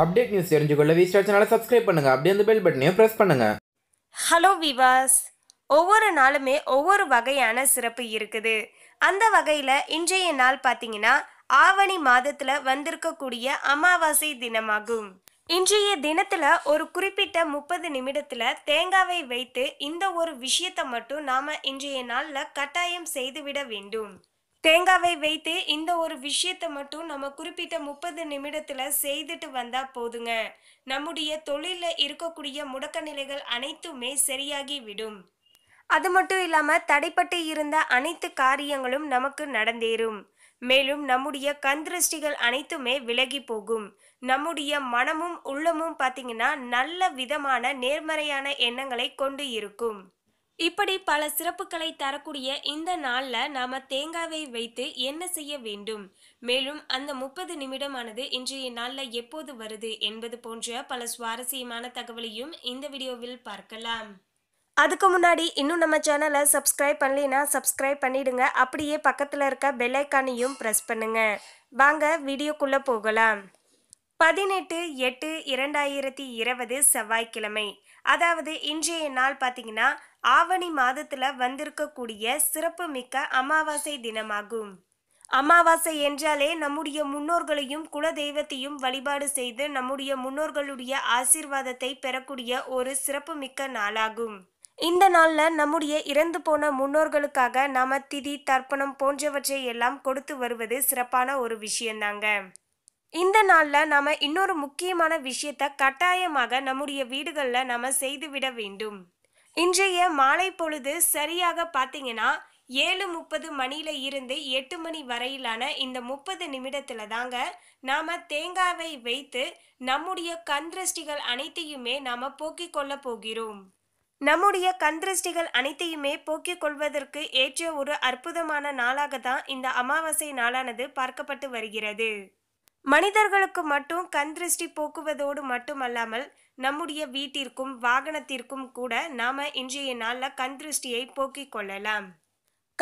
update news தெரிஞ்சுக்கொள்ள V star சேனலை subscribe பண்ணுங்க அப்படியே அந்த பெல் பட்டனையும் ப்ரெஸ் பண்ணுங்க ஹலோ விவாஸ் ஒவ்வொரு நாளுமே ஒவ்வொரு வகையான சிறப்பு இருக்குது அந்த வகையில் இன்றைய நாள் பார்த்தீங்கன்னா ஆவணி மாதத்தில் வந்திருக்கக்கூடிய அமாவாசை தினமாகும் இன்றைய தினத்தில் ஒரு குறிப்பிட்ட முப்பது நிமிடத்தில் தேங்காவை வைத்து இந்த ஒரு விஷயத்தை மட்டும் நாம் இன்றைய நாளில் கட்டாயம் செய்துவிட வேண்டும் தேங்காவை வைத்து இந்த ஒரு விஷயத்தை மட்டும் நம்ம குறிப்பிட்ட முப்பது நிமிடத்தில் செய்துட்டு வந்தால் போதுங்க நம்முடைய தொழிலில் இருக்கக்கூடிய முடக்க நிலைகள் அனைத்துமே சரியாகி விடும் அது மட்டும் இல்லாமல் தடைப்பட்டு இருந்த அனைத்து காரியங்களும் நமக்கு நடந்தேறும் மேலும் நம்முடைய கந்திருஷ்டிகள் அனைத்துமே விலகி போகும் நம்முடைய மனமும் உள்ளமும் பார்த்தீங்கன்னா நல்ல விதமான நேர்மறையான எண்ணங்களை கொண்டு இருக்கும் இப்படி பல சிறப்புகளை தரக்கூடிய இந்த நாளில் நாம் தேங்காவை வைத்து என்ன செய்ய வேண்டும் மேலும் அந்த முப்பது நிமிடமானது இன்றைய நாளில் எப்போது வருது என்பது போன்ற பல சுவாரஸ்யமான தகவலையும் இந்த வீடியோவில் பார்க்கலாம் அதுக்கு முன்னாடி இன்னும் நம்ம சேனலை சப்ஸ்கிரைப் பண்ணலைன்னா சப்ஸ்கிரைப் பண்ணிடுங்க அப்படியே பக்கத்தில் இருக்க பெல்லைக்கானையும் ப்ரெஸ் பண்ணுங்க வாங்க வீடியோக்குள்ளே போகலாம் பதினெட்டு எட்டு இரண்டாயிரத்தி இருபது செவ்வாய்க்கிழமை அதாவது இன்றைய நாள் பார்த்தீங்கன்னா ஆவணி மாதத்தில் வந்திருக்கக்கூடிய சிறப்பு மிக்க அமாவாசை தினமாகும் அமாவாசை என்றாலே நம்முடைய முன்னோர்களையும் குல தெய்வத்தையும் வழிபாடு செய்து நம்முடைய முன்னோர்களுடைய ஆசீர்வாதத்தை பெறக்கூடிய ஒரு சிறப்புமிக்க நாளாகும் இந்த நாளில் நம்முடைய இறந்து போன முன்னோர்களுக்காக நம திதி தர்ப்பணம் போன்றவற்றை எல்லாம் கொடுத்து வருவது சிறப்பான ஒரு விஷயந்தாங்க இந்த நாளில் நாம் இன்னொரு முக்கியமான விஷயத்த கட்டாயமாக நம்முடைய வீடுகளில் நாம் செய்துவிட வேண்டும் இன்றைய மாலை பொழுது சரியாக பார்த்தீங்கன்னா ஏழு முப்பது மணியில இருந்து எட்டு மணி வரையிலான இந்த முப்பது நிமிடத்துல தாங்க நாம தேங்காவை வைத்து நம்முடைய கந்திருஷ்டிகள் அனைத்தையுமே நாம போக்கிக் கொள்ள போகிறோம் நம்முடைய கந்திருஷ்டிகள் அனைத்தையுமே போக்கிக் கொள்வதற்கு ஏற்ற ஒரு அற்புதமான நாளாக தான் இந்த அமாவாசை நாளானது பார்க்கப்பட்டு வருகிறது மனிதர்களுக்கு மட்டும் கந்திருஷ்டி போக்குவதோடு மட்டுமல்லாமல் நம்முடைய வீட்டிற்கும் வாகனத்திற்கும் கூட நாம இன்றைய நாளில் கண் திருஷ்டியை போக்கிக் கொள்ளலாம்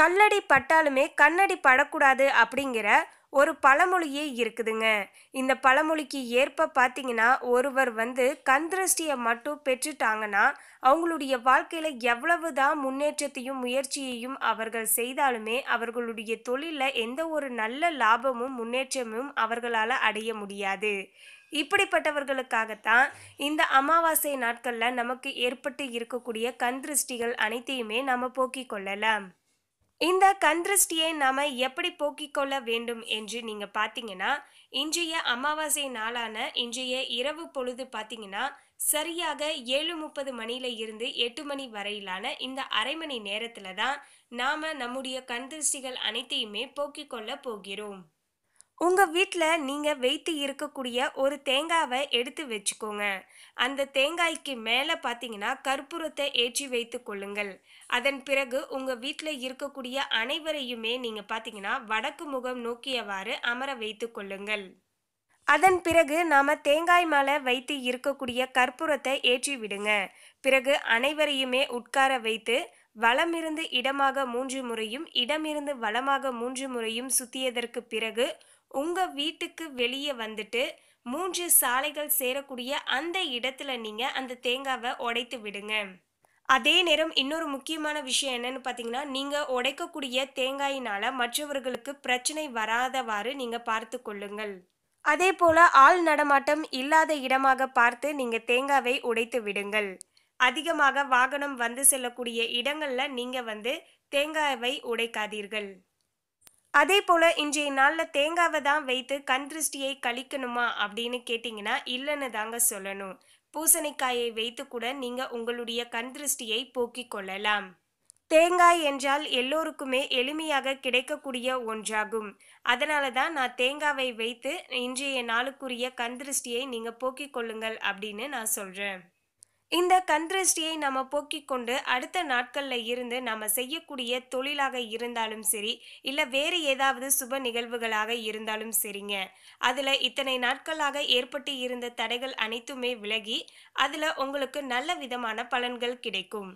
கல்லடி பட்டாலுமே கண்ணடி படக்கூடாது அப்படிங்கிற ஒரு பழமொழியே இருக்குதுங்க இந்த பழமொழிக்கு ஏற்ப பார்த்தீங்கன்னா ஒருவர் வந்து கந்திருஷ்டியை மட்டும் பெற்றுட்டாங்கன்னா அவங்களுடைய வாழ்க்கையில் எவ்வளவு தான் முன்னேற்றத்தையும் முயற்சியையும் அவர்கள் செய்தாலுமே அவர்களுடைய தொழிலில் எந்த ஒரு நல்ல லாபமும் முன்னேற்றமும் அவர்களால் அடைய முடியாது இப்படிப்பட்டவர்களுக்காகத்தான் இந்த அமாவாசை நாட்களில் நமக்கு ஏற்பட்டு இருக்கக்கூடிய கந்திருஷ்டிகள் அனைத்தையுமே நம்ம போக்கிக் கொள்ளலாம் இந்த கந்திருஷ்டியை நாம் எப்படி போக்கிக் கொள்ள வேண்டும் என்று நீங்கள் பார்த்தீங்கன்னா இன்றைய அமாவாசை நாளான இன்றைய இரவு பொழுது பார்த்தீங்கன்னா சரியாக ஏழு முப்பது மணியில இருந்து எட்டு மணி வரையிலான இந்த அரை மணி நேரத்தில் தான் நாம் நம்முடைய கந்திருஷ்டிகள் அனைத்தையுமே போக்கிக் கொள்ள போகிறோம் உங்கள் வீட்டில் நீங்கள் வைத்து இருக்கக்கூடிய ஒரு தேங்காவை எடுத்து வச்சுக்கோங்க அந்த தேங்காய்க்கு மேலே பார்த்தீங்கன்னா கற்பூரத்தை ஏற்றி வைத்து கொள்ளுங்கள் அதன் பிறகு உங்கள் வீட்டில் இருக்கக்கூடிய அனைவரையுமே நீங்கள் பார்த்தீங்கன்னா வடக்கு முகம் நோக்கியவாறு அமர வைத்து கொள்ளுங்கள் அதன் பிறகு நாம் தேங்காய் மேலே வைத்து இருக்கக்கூடிய கற்பூரத்தை ஏற்றி விடுங்க பிறகு அனைவரையுமே உட்கார வைத்து வலமிருந்து இடமாக மூன்று முறையும் இடமிருந்து வலமாக மூன்று முறையும் சுத்தியதற்கு பிறகு உங்கள் வீட்டுக்கு வெளியே வந்துட்டு மூன்று சாலைகள் சேரக்கூடிய அந்த இடத்துல நீங்கள் அந்த தேங்காவை உடைத்து விடுங்க அதே நேரம் இன்னொரு முக்கியமான விஷயம் என்னன்னு பார்த்தீங்கன்னா நீங்கள் உடைக்கக்கூடிய தேங்காயினால் மற்றவர்களுக்கு பிரச்சனை வராதவாறு நீங்கள் பார்த்து கொள்ளுங்கள் அதே போல் ஆள் நடமாட்டம் இல்லாத இடமாக பார்த்து நீங்கள் தேங்காவை உடைத்து விடுங்கள் அதிகமாக வாகனம் வந்து செல்லக்கூடிய இடங்களில் நீங்கள் வந்து தேங்காவை உடைக்காதீர்கள் அதே போல் இன்றைய நாளில் தேங்காவை தான் வைத்து கண் திருஷ்டியை கழிக்கணுமா அப்படின்னு கேட்டிங்கன்னா இல்லைன்னு தாங்க சொல்லணும் பூசணிக்காயை வைத்து கூட நீங்கள் உங்களுடைய கண் திருஷ்டியை போக்கிக் கொள்ளலாம் தேங்காய் என்றால் எல்லோருக்குமே எளிமையாக கிடைக்கக்கூடிய ஒன்றாகும் அதனால தான் நான் தேங்காவை வைத்து இன்றைய நாளுக்குரிய கண் திருஷ்டியை நீங்கள் போக்கிக் கொள்ளுங்கள் அப்படின்னு நான் சொல்கிறேன் இந்த கண்திருஷ்டியை நம்ம போக்கிக் கொண்டு அடுத்த நாட்களில் இருந்து நம்ம செய்யக்கூடிய தொழிலாக இருந்தாலும் சரி இல்லை வேறு ஏதாவது சுப நிகழ்வுகளாக இருந்தாலும் சரிங்க அதில் இத்தனை நாட்களாக ஏற்பட்டு இருந்த தடைகள் அனைத்துமே விலகி அதில் உங்களுக்கு நல்ல விதமான பலன்கள் கிடைக்கும்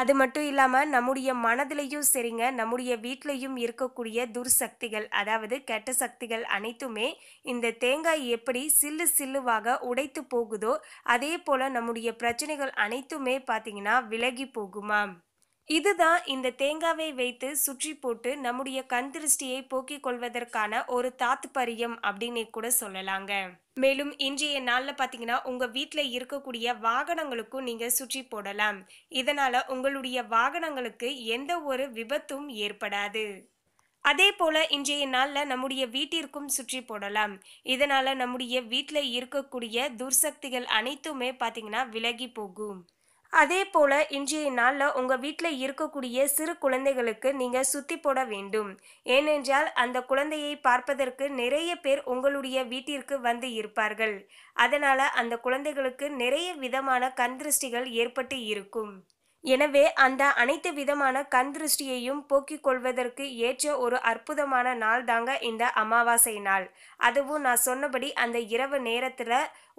அது மட்டும் இல்லாமல் நம்முடைய மனதிலையும் சரிங்க நம்முடைய வீட்டிலையும் இருக்கக்கூடிய துர்சக்திகள் அதாவது கெட்ட சக்திகள் அனைத்துமே இந்த தேங்காய் எப்படி சில்லு சில்லுவாக உடைத்து போகுதோ அதே போல் நம்முடைய பிரச்சனைகள் அனைத்துமே பார்த்திங்கன்னா விலகி போகுமாம் இதுதான் இந்த தேங்காவை வைத்து சுற்றி போட்டு நம்முடைய கண் திருஷ்டியை போக்கிக் கொள்வதற்கான ஒரு தாத்பரியம் அப்படின்னு கூட சொல்லலாங்க மேலும் இன்றைய நாளில் பார்த்தீங்கன்னா உங்கள் வீட்டில் இருக்கக்கூடிய வாகனங்களுக்கும் நீங்கள் சுற்றி போடலாம் இதனால் உங்களுடைய வாகனங்களுக்கு எந்த ஒரு விபத்தும் ஏற்படாது அதே போல் இன்றைய நாளில் நம்முடைய வீட்டிற்கும் சுற்றி போடலாம் இதனால் நம்முடைய வீட்டில் இருக்கக்கூடிய துர்சக்திகள் அனைத்துமே பார்த்திங்கன்னா விலகி போகும் அதே போல் இன்றைய நாளில் உங்கள் வீட்டில் இருக்கக்கூடிய சிறு குழந்தைகளுக்கு நீங்கள் சுத்தி போட வேண்டும் ஏனென்றால் அந்த குழந்தையை பார்ப்பதற்கு நிறைய பேர் உங்களுடைய வீட்டிற்கு வந்து இருப்பார்கள் அதனால் அந்த குழந்தைகளுக்கு நிறைய விதமான கண் திருஷ்டிகள் ஏற்பட்டு இருக்கும் எனவே அந்த அனைத்து விதமான கண் திருஷ்டியையும் போக்கிக் கொள்வதற்கு ஏற்ற ஒரு அற்புதமான நாள் தாங்க இந்த அமாவாசை நாள் அதுவும் நான் சொன்னபடி அந்த இரவு நேரத்தில்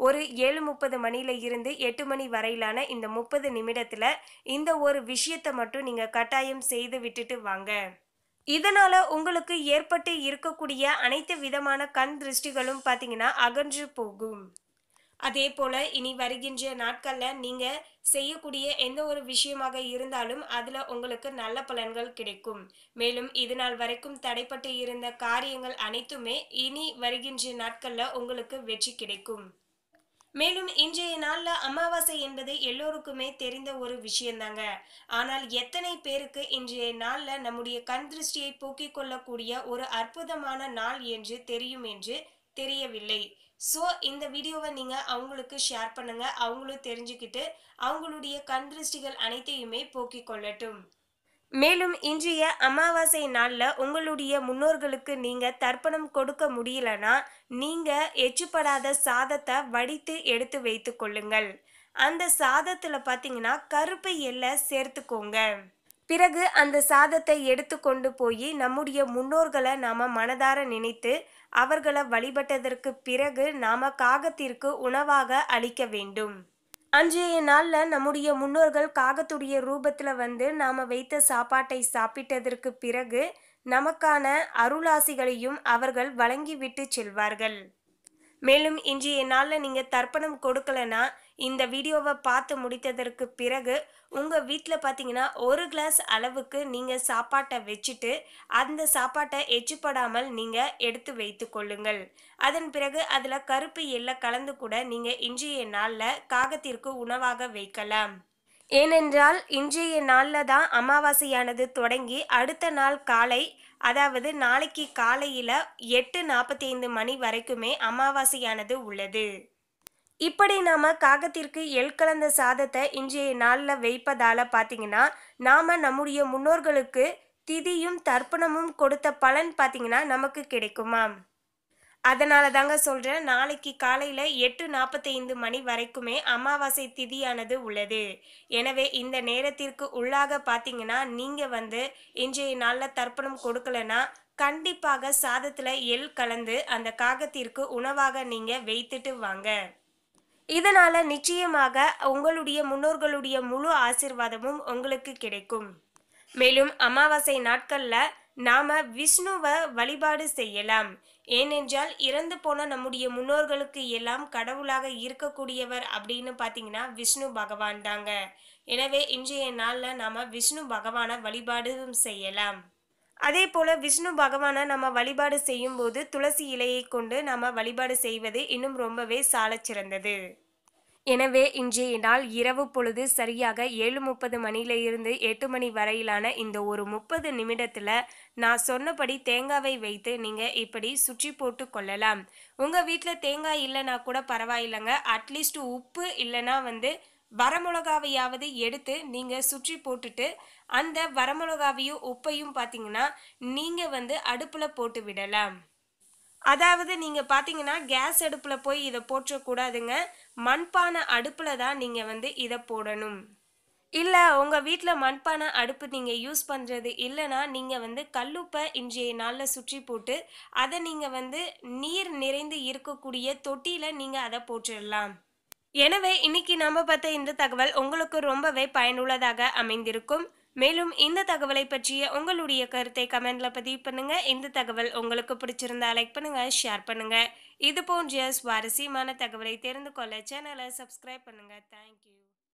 ஒரு ஏழு முப்பது மணியில இருந்து எட்டு மணி வரையிலான இந்த முப்பது நிமிடத்தில் இந்த ஒரு விஷயத்தை மட்டும் நீங்கள் கட்டாயம் செய்து விட்டுட்டு வாங்க இதனால் உங்களுக்கு ஏற்பட்டு இருக்கக்கூடிய அனைத்து விதமான கண் திருஷ்டிகளும் பாத்தீங்கன்னா அகன்று போகும் அதே போல் இனி வருகின்ற நாட்களில் நீங்கள் செய்யக்கூடிய எந்த ஒரு விஷயமாக இருந்தாலும் அதில் உங்களுக்கு நல்ல பலன்கள் கிடைக்கும் மேலும் இது நாள் வரைக்கும் தடைப்பட்டு இருந்த காரியங்கள் அனைத்துமே இனி வருகின்ற நாட்களில் உங்களுக்கு வெற்றி கிடைக்கும் மேலும் இன்றைய நாளில் அமாவாசை என்பது எல்லோருக்குமே தெரிந்த ஒரு விஷயந்தாங்க ஆனால் எத்தனை பேருக்கு இன்றைய நாளில் நம்முடைய கண் திருஷ்டியை போக்கிக் கொள்ளக்கூடிய ஒரு அற்புதமான நாள் என்று தெரியும் என்று தெரியவில்லை ஸோ இந்த வீடியோவை நீங்கள் அவங்களுக்கு ஷேர் பண்ணுங்கள் அவங்களும் தெரிஞ்சுக்கிட்டு அவங்களுடைய கண் அனைத்தையுமே போக்கிக் கொள்ளட்டும் மேலும் இன்றைய அமாவாசை நாளில் உங்களுடைய முன்னோர்களுக்கு நீங்கள் தர்ப்பணம் கொடுக்க முடியலனா நீங்கள் எச்சுப்படாத சாதத்தை வடித்து எடுத்து வைத்து கொள்ளுங்கள் அந்த சாதத்தில் பார்த்தீங்கன்னா கருப்பை எல்லை சேர்த்துக்கோங்க பிறகு அந்த சாதத்தை எடுத்து கொண்டு போய் நம்முடைய முன்னோர்களை நாம் மனதார நினைத்து அவர்களை வழிபட்டதற்கு பிறகு நாம காகத்திற்கு உணவாக அளிக்க வேண்டும் அன்றைய நாளில் நம்முடைய முன்னோர்கள் காகத்துடைய ரூபத்தில் வந்து நாம் வைத்த சாப்பாட்டை சாப்பிட்டதற்கு பிறகு நமக்கான அருளாசிகளையும் அவர்கள் வழங்கிவிட்டு செல்வார்கள் மேலும் இன்றைய நாளில் நீங்கள் தர்ப்பணம் கொடுக்கலனா இந்த வீடியோவை பார்த்து முடித்ததற்கு பிறகு உங்கள் வீட்டில் பார்த்தீங்கன்னா ஒரு கிளாஸ் அளவுக்கு நீங்கள் சாப்பாட்டை வச்சுட்டு அந்த சாப்பாட்டை எச்சுப்படாமல் நீங்கள் எடுத்து வைத்து கொள்ளுங்கள் அதன் பிறகு அதில் கருப்பு எல்லாம் கலந்து கூட நீங்கள் இன்றைய நாளில் காகத்திற்கு உணவாக வைக்கலாம் ஏனென்றால் இன்றைய நாளில் தான் அமாவாசையானது தொடங்கி அடுத்த நாள் காலை அதாவது நாளைக்கு காலையில் எட்டு நாற்பத்தைந்து மணி வரைக்குமே அமாவாசையானது உள்ளது இப்படி நாம் காகத்திற்கு எள் கலந்த சாதத்தை இன்றைய நாளில் வைப்பதால் பார்த்திங்கன்னா நாம் நம்முடைய முன்னோர்களுக்கு திதியும் தர்ப்பணமும் கொடுத்த பலன் பார்த்திங்கன்னா நமக்கு கிடைக்குமாம் அதனால தாங்க சொல்கிறேன் நாளைக்கு காலையில் எட்டு நாற்பத்தைந்து மணி வரைக்குமே அமாவாசை திதியானது உள்ளது எனவே இந்த நேரத்திற்கு உள்ளாக பார்த்தீங்கன்னா நீங்கள் வந்து இன்றைய நாளில் தர்ப்பணம் கொடுக்கலனா கண்டிப்பாக சாதத்தில் எள் கலந்து அந்த காகத்திற்கு உணவாக நீங்கள் வைத்துட்டு வாங்க இதனால் நிச்சயமாக உங்களுடைய முன்னோர்களுடைய முழு ஆசிர்வாதமும் உங்களுக்கு கிடைக்கும் மேலும் அமாவாசை நாட்களில் நாம விஷ்ணுவை வழிபாடு செய்யலாம் ஏனென்றால் இறந்து போன நம்முடைய முன்னோர்களுக்கு எல்லாம் கடவுளாக இருக்கக்கூடியவர் அப்படின்னு பார்த்தீங்கன்னா விஷ்ணு பகவான் தாங்க எனவே இன்றைய நாளில் நாம் விஷ்ணு பகவானை வழிபாடும் செய்யலாம் அதே போல் விஷ்ணு பகவானை நம்ம வழிபாடு செய்யும்போது துளசி இலையை கொண்டு நாம் வழிபாடு செய்வது இன்னும் ரொம்பவே சாலச்சிறந்தது எனவே இன்றைய நாள் இரவு பொழுது சரியாக ஏழு முப்பது மணியில இருந்து எட்டு மணி வரையிலான இந்த ஒரு முப்பது நிமிடத்தில் நான் சொன்னபடி தேங்காவை வைத்து நீங்கள் இப்படி சுற்றி போட்டு கொள்ளலாம் உங்கள் வீட்டில் தேங்காய் இல்லைனா கூட பரவாயில்லைங்க அட்லீஸ்ட் உப்பு இல்லைனா வந்து வரமிளகாவையாவது எடுத்து நீங்கள் சுற்றி போட்டுட்டு அந்த வரமிளகாவையும் உப்பையும் பார்த்தீங்கன்னா நீங்கள் வந்து அடுப்பில் போட்டு விடலாம் அதாவது நீங்கள் பார்த்தீங்கன்னா கேஸ் அடுப்பில் போய் இதை போற்றக்கூடாதுங்க மண்பானை அடுப்பில் தான் நீங்கள் வந்து இதை போடணும் இல்லை உங்கள் வீட்டில் மண்பானை அடுப்பு நீங்கள் யூஸ் பண்ணுறது இல்லைன்னா நீங்கள் வந்து கல்லுப்பை இன்றைய நாளில் சுற்றி போட்டு அதை நீங்கள் வந்து நீர் நிறைந்து இருக்கக்கூடிய தொட்டியில் நீங்கள் அதை போட்டுடலாம் எனவே இன்னைக்கு நம்ம பார்த்த இந்த தகவல் உங்களுக்கு ரொம்பவே பயனுள்ளதாக அமைந்திருக்கும் மேலும் இந்த தகவலை பற்றிய உங்களுடைய கருத்தை கமெண்ட்ல பதிவு பண்ணுங்க இந்த தகவல் உங்களுக்கு பிடிச்சிருந்தா லைக் பண்ணுங்க ஷேர் பண்ணுங்க இது போன்ற சுவாரஸ்யமான தகவலை தெரிந்து கொள்ள சேனலை சப்ஸ்கிரைப் பண்ணுங்க தேங்க்யூ